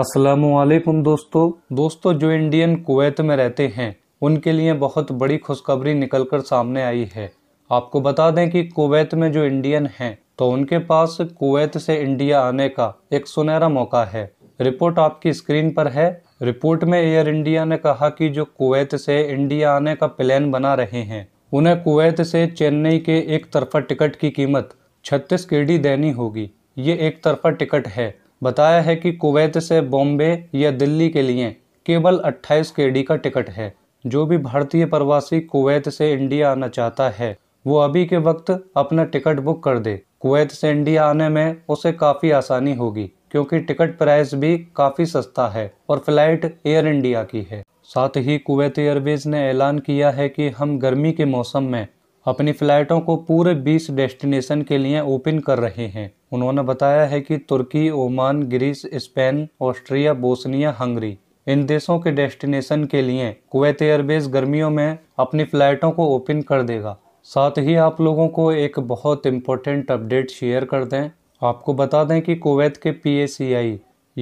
असलकुम दोस्तों दोस्तों जो इंडियन कुवैत में रहते हैं उनके लिए बहुत बड़ी खुशखबरी निकल कर सामने आई है आपको बता दें कि कुवैत में जो इंडियन हैं तो उनके पास कुवैत से इंडिया आने का एक सुनहरा मौका है रिपोर्ट आपकी स्क्रीन पर है रिपोर्ट में एयर इंडिया ने कहा कि जो कुवैत से इंडिया आने का प्लान बना रहे हैं उन्हें कुवैत से चेन्नई के एक तरफा टिकट की कीमत छत्तीस के डी देनी होगी ये एक तरफा टिकट है बताया है कि कुवैत से बॉम्बे या दिल्ली के लिए केवल 28 केडी का टिकट है जो भी भारतीय प्रवासी कुवैत से इंडिया आना चाहता है वो अभी के वक्त अपना टिकट बुक कर दे कुवैत से इंडिया आने में उसे काफ़ी आसानी होगी क्योंकि टिकट प्राइस भी काफ़ी सस्ता है और फ्लाइट एयर इंडिया की है साथ ही कुवैत एयरवेज ने ऐलान किया है कि हम गर्मी के मौसम में अपनी फ़्लाइटों को पूरे 20 डेस्टिनेशन के लिए ओपन कर रहे हैं उन्होंने बताया है कि तुर्की Oman Greece Spain Austria Bosnia Hungary इन देशों के डेस्टिनेशन के लिए कुवैत एयरबेस गर्मियों में अपनी फ़्लाइटों को ओपन कर देगा साथ ही आप लोगों को एक बहुत इम्पोर्टेंट अपडेट शेयर कर दें आपको बता दें कि कुवैत के पी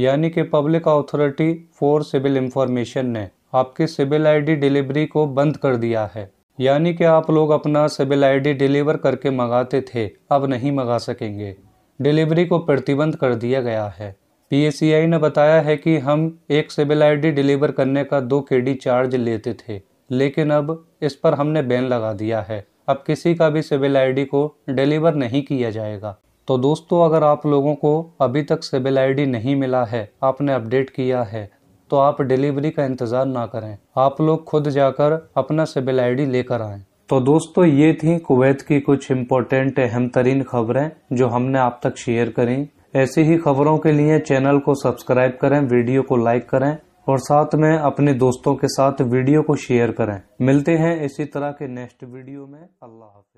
यानी कि public authority for civil information ने आपके सिविल आईडी डिलीवरी को बंद कर दिया है यानी कि आप लोग अपना सिविल आईडी डिलीवर करके मंगाते थे अब नहीं मंगा सकेंगे डिलीवरी को प्रतिबंध कर दिया गया है पीएसीआई ने बताया है कि हम एक सिविल आईडी डिलीवर करने का दो डी चार्ज लेते थे लेकिन अब इस पर हमने बैन लगा दिया है अब किसी का भी सिविल आईडी को डिलीवर नहीं किया जाएगा तो दोस्तों अगर आप लोगों को अभी तक सिविल आईडी नहीं मिला है आपने अपडेट किया है तो आप डिलीवरी का इंतज़ार ना करें आप लोग खुद जाकर अपना सिबिल आईडी लेकर आए तो दोस्तों ये थी कुवैत की कुछ इम्पोर्टेंट अहम तरीन खबरें जो हमने आप तक शेयर करी ऐसी ही खबरों के लिए चैनल को सब्सक्राइब करें वीडियो को लाइक करें और साथ में अपने दोस्तों के साथ वीडियो को शेयर करें मिलते हैं इसी तरह के नेक्स्ट वीडियो में अल्लाह हाफिज